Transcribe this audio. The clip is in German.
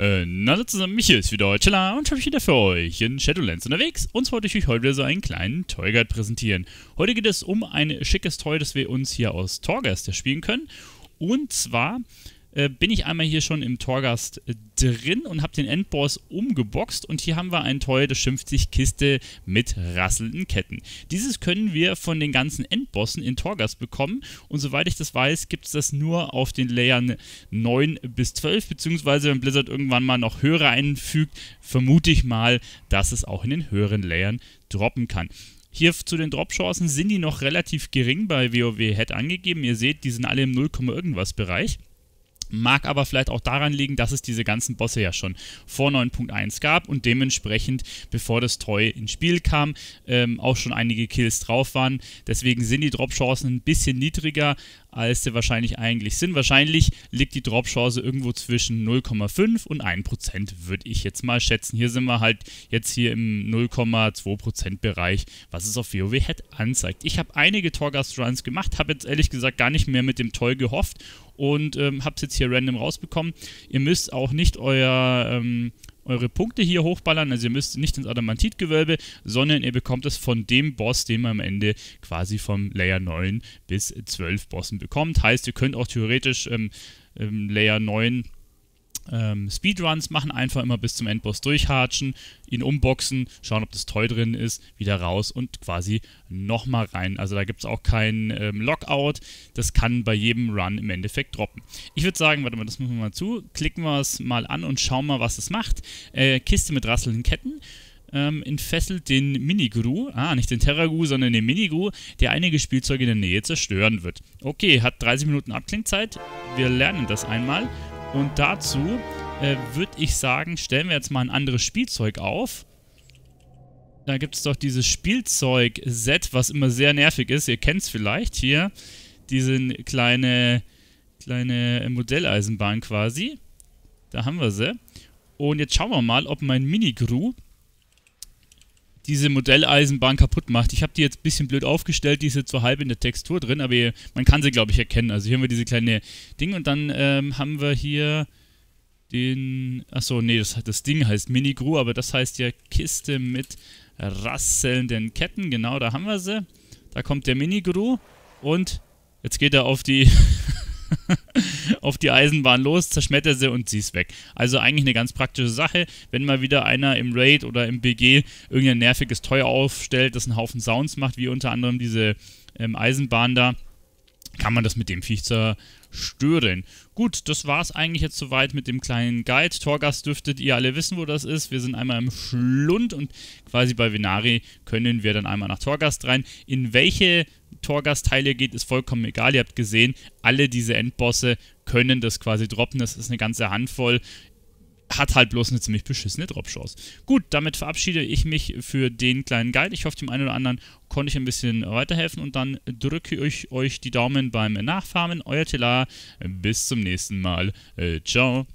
Äh, na hallo zusammen, mich hier ist wieder Chilla und habe ich wieder für euch in Shadowlands unterwegs. Und zwar wollte ich euch heute wieder so einen kleinen Toy Guide präsentieren. Heute geht es um ein schickes Toy, das wir uns hier aus Torghast erspielen können. Und zwar äh, bin ich einmal hier schon im Torgast äh, drin und habe den Endboss umgeboxt und hier haben wir ein Toy, das schimpft sich Kiste mit rasselnden Ketten. Dieses können wir von den ganzen Endbossen in Torgast bekommen und soweit ich das weiß, gibt es das nur auf den Layern 9 bis 12, beziehungsweise wenn Blizzard irgendwann mal noch höhere einfügt, vermute ich mal, dass es auch in den höheren Layern droppen kann. Hier zu den Dropchancen sind die noch relativ gering bei WoW Head angegeben. Ihr seht, die sind alle im 0, irgendwas Bereich mag aber vielleicht auch daran liegen, dass es diese ganzen Bosse ja schon vor 9.1 gab und dementsprechend, bevor das Toy ins Spiel kam, ähm, auch schon einige Kills drauf waren. Deswegen sind die Drop-Chancen ein bisschen niedriger, als sie wahrscheinlich eigentlich sind. Wahrscheinlich liegt die Drop-Chance irgendwo zwischen 0,5 und 1%, würde ich jetzt mal schätzen. Hier sind wir halt jetzt hier im 0,2% Bereich, was es auf WoW Head anzeigt. Ich habe einige Torgast-Runs gemacht, habe jetzt ehrlich gesagt gar nicht mehr mit dem Toll gehofft und ähm, habe es jetzt hier random rausbekommen. Ihr müsst auch nicht euer ähm, eure Punkte hier hochballern. Also ihr müsst nicht ins Adamantitgewölbe, sondern ihr bekommt es von dem Boss, den man am Ende quasi vom Layer 9 bis 12 Bossen bekommt. Heißt, ihr könnt auch theoretisch ähm, ähm, Layer 9 ähm, Speedruns machen, einfach immer bis zum Endboss durchhatschen, ihn umboxen, schauen, ob das Toy drin ist, wieder raus und quasi nochmal rein. Also da gibt es auch keinen ähm, Lockout. Das kann bei jedem Run im Endeffekt droppen. Ich würde sagen, warte mal, das machen wir mal zu. Klicken wir es mal an und schauen mal, was es macht. Äh, Kiste mit rasselnden Ketten ähm, entfesselt den Minigru, ah, nicht den Terragu, sondern den Minigru, der einige Spielzeuge in der Nähe zerstören wird. Okay, hat 30 Minuten Abklingzeit. Wir lernen das einmal. Und dazu äh, würde ich sagen, stellen wir jetzt mal ein anderes Spielzeug auf. Da gibt es doch dieses Spielzeug-Set, was immer sehr nervig ist. Ihr kennt es vielleicht hier. Diese kleine, kleine äh, Modelleisenbahn quasi. Da haben wir sie. Und jetzt schauen wir mal, ob mein Mini-Gru diese Modelleisenbahn kaputt macht. Ich habe die jetzt ein bisschen blöd aufgestellt, die ist jetzt so halb in der Textur drin, aber man kann sie, glaube ich, erkennen. Also hier haben wir diese kleine Ding und dann ähm, haben wir hier den... Achso, nee, das, das Ding heißt Minigru, aber das heißt ja Kiste mit rasselnden Ketten. Genau, da haben wir sie. Da kommt der Minigru und jetzt geht er auf die... auf die Eisenbahn los, zerschmetter sie und sie ist weg. Also eigentlich eine ganz praktische Sache, wenn mal wieder einer im Raid oder im BG irgendein nerviges Teuer aufstellt, das einen Haufen Sounds macht, wie unter anderem diese ähm, Eisenbahn da, kann man das mit dem Viech zerstören. Gut, das war's eigentlich jetzt soweit mit dem kleinen Guide. Torgas dürftet ihr alle wissen, wo das ist. Wir sind einmal im Schlund und quasi bei Venari können wir dann einmal nach Torgast rein. In welche Torgastteile geht, ist vollkommen egal. Ihr habt gesehen, alle diese Endbosse können das quasi droppen. Das ist eine ganze Handvoll. Hat halt bloß eine ziemlich beschissene Drop-Chance. Gut, damit verabschiede ich mich für den kleinen Guide. Ich hoffe, dem einen oder anderen konnte ich ein bisschen weiterhelfen. Und dann drücke ich euch die Daumen beim Nachfarmen. Euer Tela, Bis zum nächsten Mal. Äh, ciao.